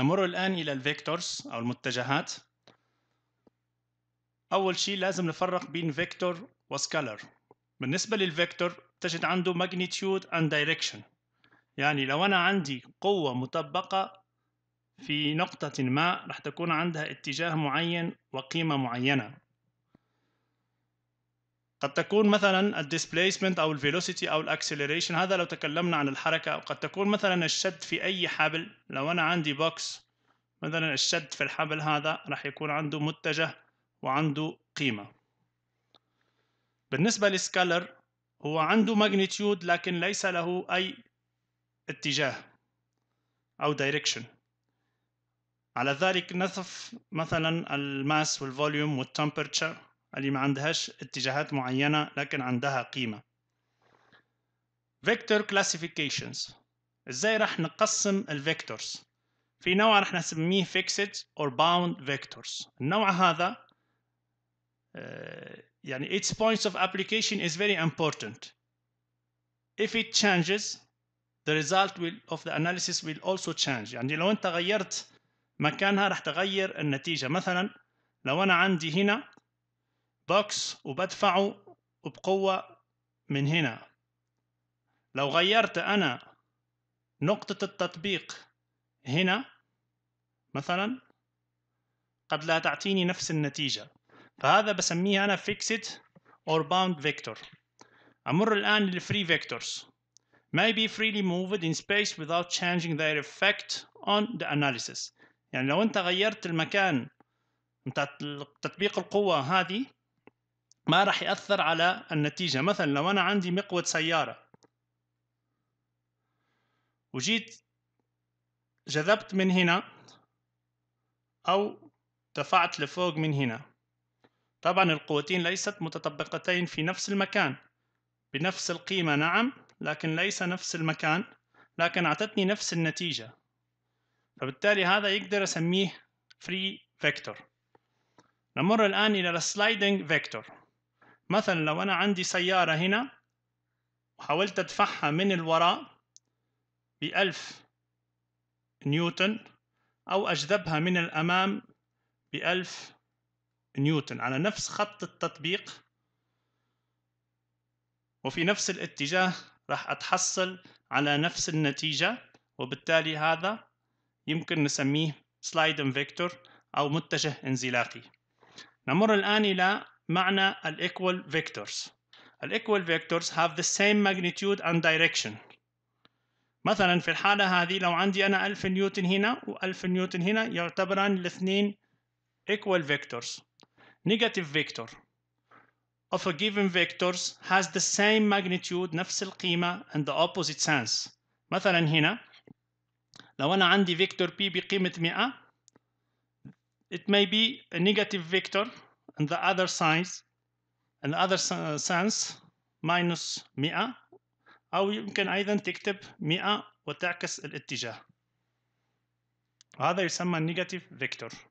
نمر الآن إلى الفيكتورز أو المتجهات أول شيء لازم نفرق بين فيكتور وسكالر بالنسبة للفيكتور تجد عنده magnitude and direction يعني لو أنا عندي قوة مطبقة في نقطة ما راح تكون عندها اتجاه معين وقيمة معينة قد تكون مثلا الديسبليسمنت او الفيلوسيتي او الاكسلريشن هذا لو تكلمنا عن الحركه قد تكون مثلا الشد في اي حبل لو انا عندي بوكس مثلا الشد في الحبل هذا راح يكون عنده متجه وعنده قيمه بالنسبه للسكالر هو عنده ماجنيتيود لكن ليس له اي اتجاه او دايركشن على ذلك نصف مثلا الماس والفوليوم والتمبرتشر اللي ما عندهاش اتجاهات معينة لكن عندها قيمة vector classifications ازاي راح نقسم الفيكتورز في نوع راح نسميه fixed or bound vectors النوع هذا آه، يعني its points of application is very important if it changes the result will, of the analysis will also change يعني لو انت غيرت مكانها راح تغير النتيجة مثلا لو انا عندي هنا بوكس وبدفعه بقوة من هنا لو غيرت أنا نقطة التطبيق هنا مثلا قد لا تعطيني نفس النتيجة فهذا بسميه أنا fixed or bound vector أمر الآن للfree vectors may be freely moved in space without changing their effect on the analysis يعني لو أنت غيرت المكان متاع تطبيق القوة هذه ما راح يأثر على النتيجة مثلا لو أنا عندي مقود سيارة وجيت جذبت من هنا أو دفعت لفوق من هنا طبعا القوتين ليست متطبقتين في نفس المكان بنفس القيمة نعم لكن ليس نفس المكان لكن أعطتني نفس النتيجة فبالتالي هذا يقدر أسميه free vector نمر الآن إلى السلايدنج فيكتور مثلا لو أنا عندي سيارة هنا وحاولت أدفعها من الوراء بألف نيوتن أو أجذبها من الأمام بألف نيوتن على نفس خط التطبيق وفي نفس الاتجاه راح أتحصل على نفس النتيجة وبالتالي هذا يمكن نسميه سلايدن فيكتور أو متجه انزلاقي نمر الآن إلى معنى الـ equal vectors الـ equal vectors have the same magnitude and direction مثلا في الحالة هذه لو عندي أنا 1000 نيوتن هنا و1000 نيوتن هنا يعتبران الاثنين equal vectors negative vector of a given vectors has the same magnitude نفس القيمة and the opposite sense مثلا هنا لو أنا عندي vector p بقيمة 100 it may be a negative vector and the other size and other sense minus 100 أو يمكن أيضا تكتب 100 وتعكس الاتجاه وهذا يسمى negative vector